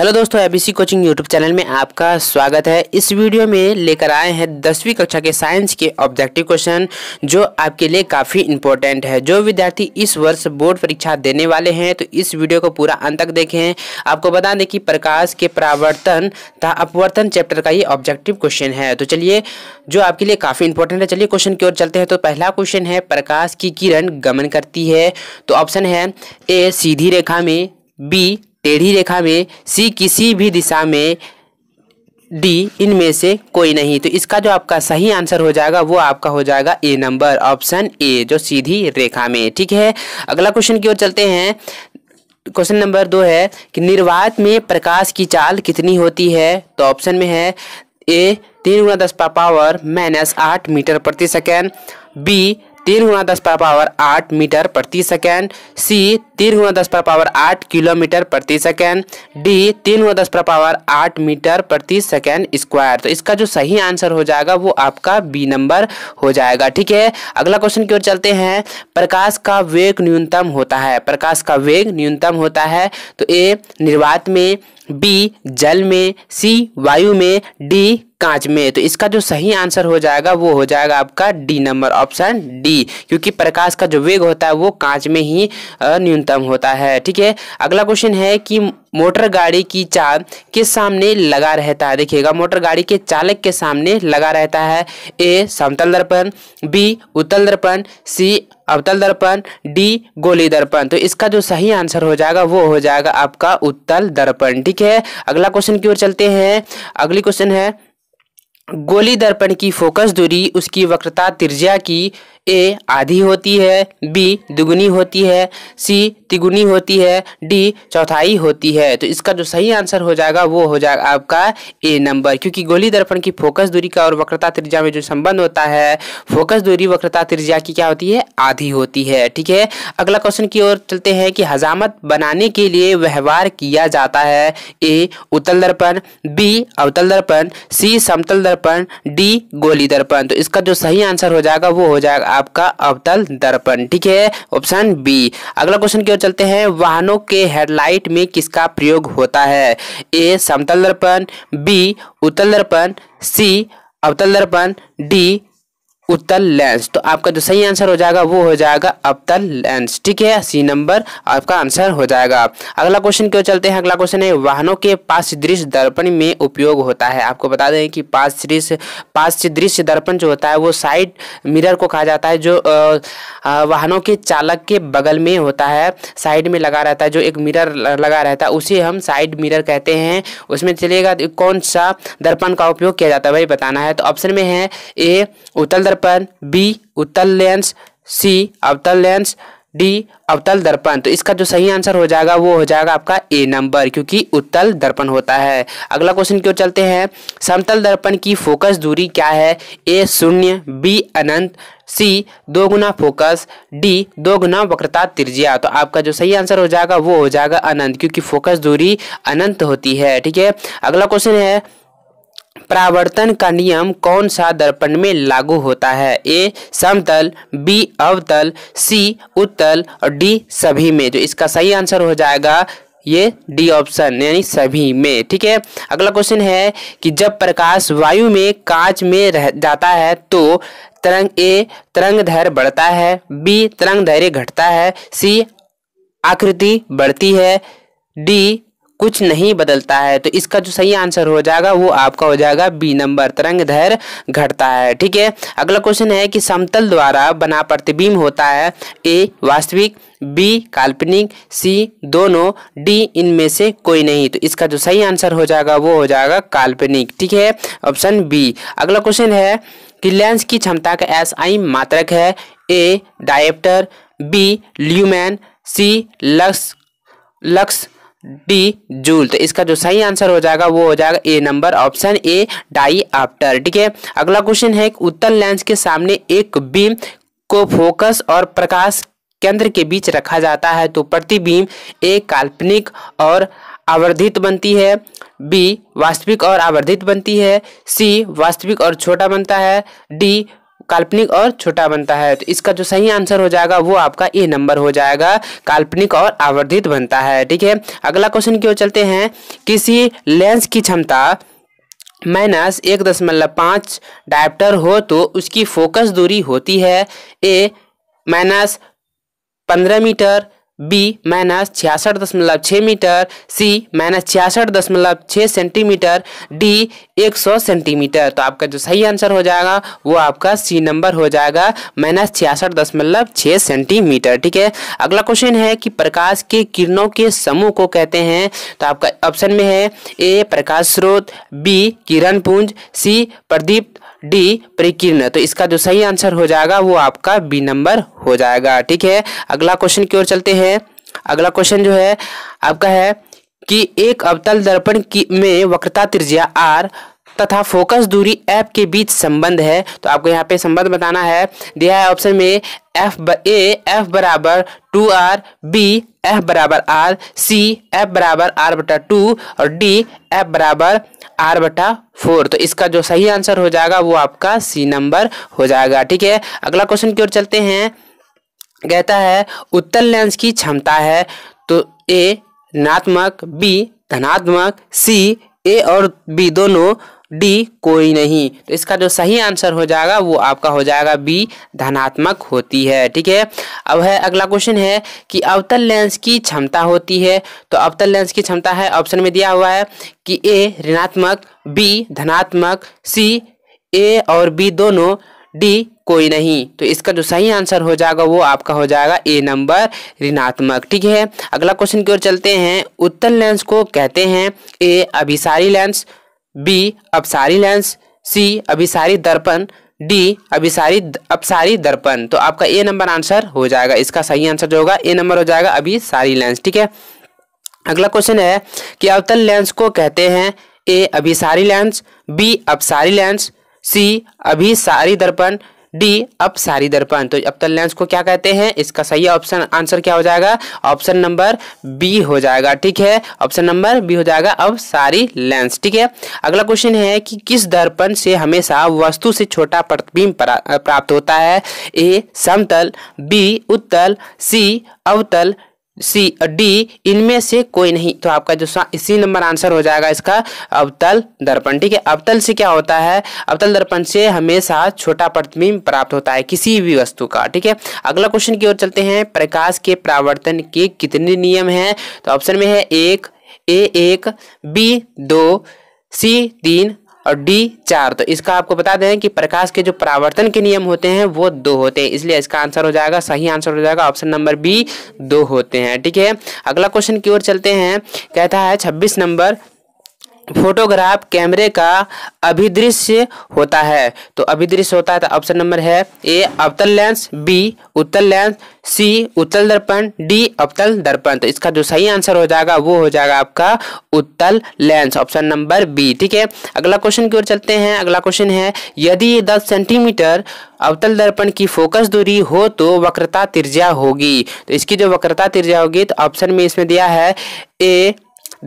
Hello दोस्तों ABC coaching YouTube channel में आपका स्वागत है इस वीडियो में लेकर आए हैं दसवीं कक्षा के साइंस के ऑब्जेक्टिव क्वेश्चन जो आपके लिए काफ़ी इंपॉर्टेंट है जो विद्यार्थी इस वर्ष बोर्ड परीक्षा देने वाले हैं तो इस वीडियो को पूरा अंत तक देखें आपको बता दें कि प्रकाश के प्रावर्तन तथा अपवर्तन चैप्टर का ये ऑब्जेक्टिव क्वेश्चन है तो चलिए जो आपके लिए काफ़ी इंपॉर्टेंट है चलिए क्वेश्चन की ओर चलते हैं तो पहला क्वेश्चन है प्रकाश की किरण गमन करती है तो ऑप्शन है ए सीधी रेखा में बी टेढ़ी रेखा में सी किसी भी दिशा में डी इनमें से कोई नहीं तो इसका जो आपका सही आंसर हो जाएगा वो आपका हो जाएगा ए नंबर ऑप्शन ए जो सीधी रेखा में ठीक है अगला क्वेश्चन की ओर चलते हैं क्वेश्चन नंबर दो है कि निर्वात में प्रकाश की चाल कितनी होती है तो ऑप्शन में है ए तीन गुना दस पावर माइनस आठ मीटर प्रति सेकेंड बी तीन गुना दस पर पावर आठ मीटर प्रति सेकेंड सी तीन गुना दस पर पावर आठ किलोमीटर प्रति सेकेंड डी तीन गुना दस पर पावर आठ मीटर प्रति सेकेंड स्क्वायर तो इसका जो सही आंसर हो जाएगा वो आपका बी नंबर हो जाएगा ठीक है अगला क्वेश्चन की ओर चलते हैं प्रकाश का वेग न्यूनतम होता है प्रकाश का वेग न्यूनतम होता है तो ए निर्वात में बी जल में सी वायु में डी कांच में तो इसका जो सही आंसर हो जाएगा वो हो जाएगा आपका डी नंबर ऑप्शन डी क्योंकि प्रकाश का जो वेग होता है वो कांच में ही न्यूनतम होता है ठीक है अगला क्वेश्चन है कि मोटर गाड़ी की चाल के सामने लगा रहता है देखिएगा मोटर गाड़ी के चालक के सामने लगा रहता है ए समतल दर्पण बी उत्तल दर्पण सी अवतल दर्पण डी गोली दर्पण तो इसका जो सही आंसर हो जाएगा वो हो जाएगा आपका उत्तल दर्पण ठीक है अगला क्वेश्चन की ओर चलते हैं अगली क्वेश्चन है गोली दर्पण की फोकस दूरी उसकी वक्रता त्रिज्या की ए आधी होती है बी दुगुनी होती है सी तिगुनी होती है डी चौथाई होती है तो इसका जो सही आंसर हो जाएगा वो हो जाएगा आपका ए नंबर क्योंकि गोली दर्पण की फोकस दूरी का और वक्रता त्रिज्या में जो संबंध होता है फोकस दूरी वक्रता त्रिज्या की क्या होती है आधी होती है ठीक है अगला क्वेश्चन की ओर चलते हैं कि हजामत बनाने के लिए व्यवहार किया जाता है ए उतल दर्पण बी अवतल दर्पण सी समतल दर्पण दर्पण डी गोली दर्पण तो इसका जो सही आंसर हो जाएगा वो हो जाएगा आपका अवतल दर्पण ठीक है ऑप्शन बी अगला क्वेश्चन की ओर चलते हैं वाहनों के हेडलाइट में किसका प्रयोग होता है ए समतल दर्पण बी उत्तल दर्पण सी अवतल दर्पण डी उत्तल लेंस तो आपका जो सही आंसर हो जाएगा वो हो जाएगा अवतल लेंस ठीक है सी नंबर आपका आंसर हो जाएगा अगला क्वेश्चन क्यों चलते हैं अगला क्वेश्चन है वाहनों के पास दृश्य दर्पण में उपयोग होता है आपको बता दें कि पास दृश्य पास दृश्य दर्पण जो होता है वो साइड मिरर को कहा जाता है जो वाहनों के चालक के बगल में होता है साइड में लगा रहता है जो एक मिरर लगा रहता है उसे हम साइड मिरर कहते हैं उसमें चलेगा कौन सा दर्पण का उपयोग किया जाता है भाई बताना है तो ऑप्शन में है ए उत्तल दर्पण दर्पण बी उत्तल लेंस सी अवतल लेंस डी अवतल दर्पण तो इसका जो सही आंसर हो जाएगा वो हो जाएगा आपका ए नंबर क्योंकि उत्तल दर्पण होता है अगला क्वेश्चन क्यों चलते हैं समतल दर्पण की फोकस दूरी क्या है ए शून्य बी अनंत सी दो गुना फोकस डी दो गुना वक्रता त्रिज्या तो आपका जो सही आंसर हो जाएगा वो हो जाएगा अनंत क्योंकि फोकस दूरी अनंत होती है ठीक है अगला क्वेश्चन है परावर्तन का नियम कौन सा दर्पण में लागू होता है ए समतल बी अवतल सी उत्तल और डी सभी में तो इसका सही आंसर हो जाएगा ये डी ऑप्शन यानी सभी में ठीक है अगला क्वेश्चन है कि जब प्रकाश वायु में कांच में रह जाता है तो तरंग ए तरंग धैर्य बढ़ता है बी तरंग धैर्य घटता है सी आकृति बढ़ती है डी कुछ नहीं बदलता है तो इसका जो सही आंसर हो जाएगा वो आपका हो जाएगा बी नंबर तरंग धैर्य घटता है ठीक है अगला क्वेश्चन है कि समतल द्वारा बना प्रतिबिंब होता है ए वास्तविक बी काल्पनिक सी दोनों डी इनमें से कोई नहीं तो इसका जो सही आंसर हो जाएगा वो हो जाएगा काल्पनिक ठीक है ऑप्शन बी अगला क्वेश्चन है कि लेंस की क्षमता का एस आई मात्रक है A dioptre B lumen C lux lux hmm. D joule तो इसका जो सही आंसर हो जाएगा वो हो जाएगा A number option A dioptre ठीक है अगला क्वेश्चन है उत्तर लेंस के सामने एक बीम को फोकस और प्रकाश केंद्र के बीच रखा जाता है तो प्रतिबिंब ए काल्पनिक और आवर्धित बनती है बी वास्तविक और आवर्धित बनती है सी वास्तविक और छोटा बनता है डी काल्पनिक और छोटा बनता है तो इसका जो सही आंसर हो जाएगा वो आपका ए नंबर हो जाएगा काल्पनिक और आवर्धित बनता है ठीक है अगला क्वेश्चन की ओर चलते हैं किसी लेंस की क्षमता माइनस एक दशमलव पाँच डायप्टर हो तो उसकी फोकस दूरी होती है ए माइनस पंद्रह मीटर बी माइनस छियासठ दशमलव छः मीटर सी माइनस छियासठ दशमलव छः सेंटीमीटर डी एक सौ सेंटीमीटर तो आपका जो सही आंसर हो जाएगा वो आपका सी नंबर हो जाएगा माइनस छियासठ दशमलव छः सेंटीमीटर ठीक है अगला क्वेश्चन है कि प्रकाश के किरणों के समूह को कहते हैं तो आपका ऑप्शन में है ए प्रकाश स्रोत बी किरण पुंज सी प्रदीप डी प्रकीर्ण तो इसका जो सही आंसर हो जाएगा वो आपका बी नंबर हो जाएगा ठीक है अगला क्वेश्चन की ओर चलते हैं अगला क्वेश्चन जो है आपका है कि एक अवतल दर्पण की में वक्रता त्रिज्या आर तथा फोकस दूरी एफ के बीच संबंध है तो आपको यहाँ पे संबंध बताना है दिया है ऑप्शन में एफ ए एफ बराबर टू आर बी एफ बराबर आर सी एफ बराबर आर बटा टू और डी एफ बराबर आर बटा फोर तो इसका जो सही आंसर हो जाएगा वो आपका सी नंबर हो जाएगा ठीक है अगला क्वेश्चन की ओर चलते हैं कहता है उत्तल लेंस की क्षमता है तो ए नात्मक बी धनात्मक सी ए और बी दोनों डी कोई नहीं तो इसका जो सही आंसर हो जाएगा वो आपका हो जाएगा बी धनात्मक होती है ठीक है अब है अगला क्वेश्चन है कि अवतल लेंस की क्षमता होती है तो अवतल लेंस की क्षमता है ऑप्शन में दिया हुआ है कि ए ऋणात्मक बी धनात्मक सी ए और बी दोनों डी कोई नहीं तो इसका जो सही आंसर हो जाएगा वो आपका हो जाएगा ए नंबर ऋणात्मक ठीक है अगला क्वेश्चन की ओर चलते हैं उत्तल लेंस को कहते हैं ए अभिसारी लेंस बी अपसारी लेंस सी अभिसारी दर्पण डी अभिसारी अपसारी दर्पण तो आपका ए नंबर आंसर हो जाएगा इसका सही आंसर जो होगा ए नंबर हो जाएगा अभिसारी लेंस ठीक है अगला क्वेश्चन है कि अवतल लेंस को कहते हैं ए अभिसारी लेंस बी अपसारी लेंस सी अभिसारी दर्पण डी अब सारी दर्पण तो अबतल लेंस को क्या कहते हैं इसका सही ऑप्शन आंसर क्या हो जाएगा ऑप्शन नंबर बी हो जाएगा ठीक है ऑप्शन नंबर बी हो जाएगा अब सारी लेंस ठीक है अगला क्वेश्चन है कि किस दर्पण से हमेशा वस्तु से छोटा प्रतिबिंब प्राप्त होता है ए समतल बी उत्तल सी अवतल सी डी इनमें से कोई नहीं तो आपका जो इसी नंबर आंसर हो जाएगा इसका अवतल दर्पण ठीक है अवतल से क्या होता है अवतल दर्पण से हमेशा छोटा प्रतिबिंब प्राप्त होता है किसी भी वस्तु का ठीक है अगला क्वेश्चन की ओर चलते हैं प्रकाश के प्रावर्तन के कितने नियम हैं तो ऑप्शन में है एक ए एक बी दो सी तीन और डी चार तो इसका आपको बता दें कि प्रकाश के जो परावर्तन के नियम होते हैं वो दो होते हैं इसलिए इसका आंसर हो जाएगा सही आंसर हो जाएगा ऑप्शन नंबर बी दो होते हैं ठीक है अगला क्वेश्चन की ओर चलते हैं कहता है छब्बीस नंबर फोटोग्राफ कैमरे का अभिदृश्य होता है तो अभिदृश्य होता है तो ऑप्शन नंबर है ए अवतल लेंस बी उत्तल लेंस सी उत्तल दर्पण डी अवतल दर्पण तो इसका जो सही आंसर हो जाएगा वो हो जाएगा आपका उत्तल लेंस ऑप्शन नंबर बी ठीक है अगला क्वेश्चन की ओर चलते हैं अगला क्वेश्चन है यदि दस सेंटीमीटर अवतल दर्पण की फोकस दूरी हो तो वक्रता त्रिज्या होगी तो इसकी जो वक्रता त्रिज्या होगी तो ऑप्शन में इसमें दिया है ए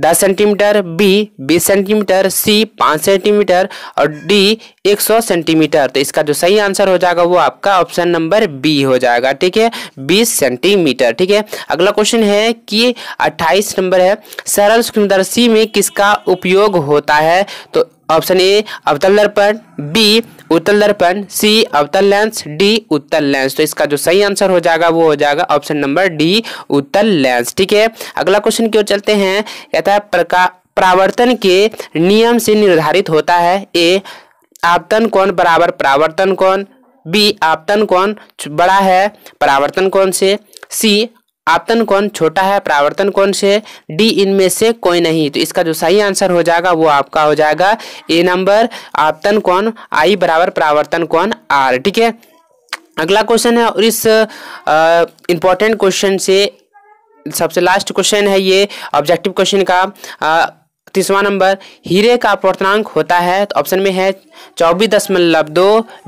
दस सेंटीमीटर बी बीस सेंटीमीटर सी पाँच सेंटीमीटर और डी एक सौ सेंटीमीटर तो इसका जो सही आंसर हो जाएगा वो आपका ऑप्शन नंबर बी हो जाएगा ठीक है बीस सेंटीमीटर ठीक है अगला क्वेश्चन है कि अट्ठाईस नंबर है सरल सूक्ष्मदर्शी में किसका उपयोग होता है तो ऑप्शन ए अवतल दर्पण बी उत्तल दर्पण सी अवतल लेंस डी उत्तल लेंस तो इसका जो सही आंसर हो जाएगा वो हो जाएगा ऑप्शन नंबर डी उत्तल लेंस ठीक है अगला क्वेश्चन की ओर चलते हैं कहता है प्रावर्तन के नियम से निर्धारित होता है ए आपतन कौन बराबर प्रावर्तन कौन बी आपतन कौन बड़ा है परावर्तन कौन से सी आपतन कौन छोटा है प्रावर्तन कौन से डी इनमें से कोई नहीं तो इसका जो सही आंसर हो जाएगा वो आपका हो जाएगा ए नंबर आपतन कौन आई बराबर प्रावर्तन कौन आर ठीक है अगला क्वेश्चन है और इस इंपॉर्टेंट क्वेश्चन से सबसे लास्ट क्वेश्चन है ये ऑब्जेक्टिव क्वेश्चन का आ, तीसवा नंबर हीरे का अपवर्तनांक होता है तो ऑप्शन में है चौबीस दशमलव दो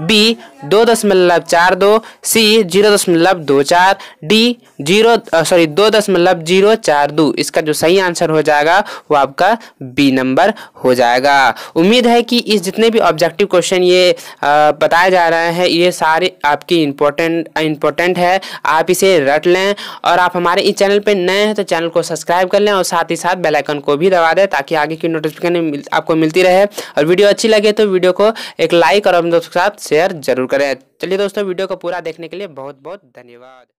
बी दो दशमलव चार दो सी जीरो दशमलव दो चार डी जीरो सॉरी दो दशमलव जीरो चार दो इसका जो सही आंसर हो जाएगा वो आपका बी नंबर हो जाएगा उम्मीद है कि इस जितने भी ऑब्जेक्टिव क्वेश्चन ये बताए जा रहे हैं ये सारे आपकी इम्पोर्टेंट इम्पोर्टेंट है आप इसे रट लें और आप हमारे इस चैनल पर नए हैं तो चैनल को सब्सक्राइब कर लें और साथ ही साथ बेलाइकन को भी दबा दें ताकि ताकि आगे की नोटिफिकेशन मिल, आपको मिलती रहे और वीडियो अच्छी लगे तो वीडियो को एक लाइक और अपने दोस्तों के साथ शेयर जरूर करें चलिए दोस्तों वीडियो को पूरा देखने के लिए बहुत बहुत धन्यवाद